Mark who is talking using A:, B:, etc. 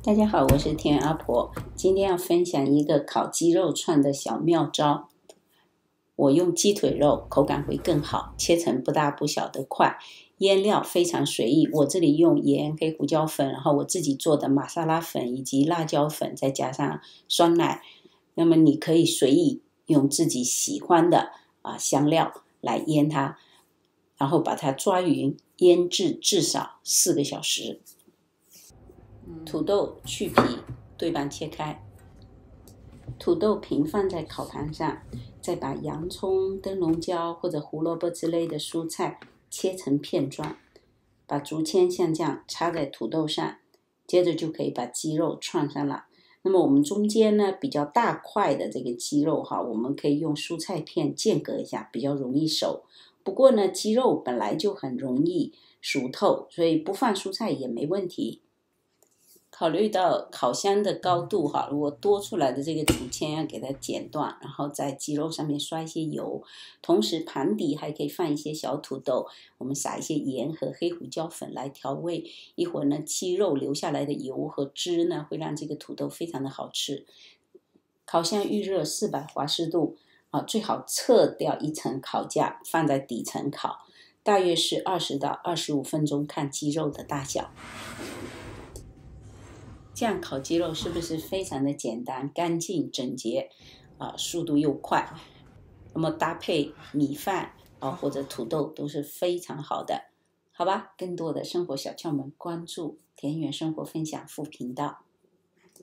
A: 大家好，我是田园阿婆。今天要分享一个烤鸡肉串的小妙招。我用鸡腿肉，口感会更好。切成不大不小的块，腌料非常随意。我这里用盐、黑胡椒粉，然后我自己做的玛莎拉粉以及辣椒粉，再加上酸奶。那么你可以随意用自己喜欢的啊香料来腌它，然后把它抓匀，腌制至少四个小时。土豆去皮，对半切开。土豆平放在烤盘上，再把洋葱、灯笼椒或者胡萝卜之类的蔬菜切成片状，把竹签像这样插在土豆上，接着就可以把鸡肉串上了。那么我们中间呢比较大块的这个鸡肉哈，我们可以用蔬菜片间隔一下，比较容易熟。不过呢，鸡肉本来就很容易熟透，所以不放蔬菜也没问题。考虑到烤箱的高度哈，如果多出来的这个竹签要给它剪断，然后在鸡肉上面刷一些油，同时盘底还可以放一些小土豆，我们撒一些盐和黑胡椒粉来调味。一会儿呢，鸡肉留下来的油和汁呢，会让这个土豆非常的好吃。烤箱预热四百华氏度，啊，最好撤掉一层烤架，放在底层烤，大约是二十到二十五分钟，看鸡肉的大小。这样烤鸡肉是不是非常的简单、干净、整洁，啊，速度又快？那么搭配米饭啊或者土豆都是非常好的，好吧？更多的生活小窍门，关注田园生活分享副频道。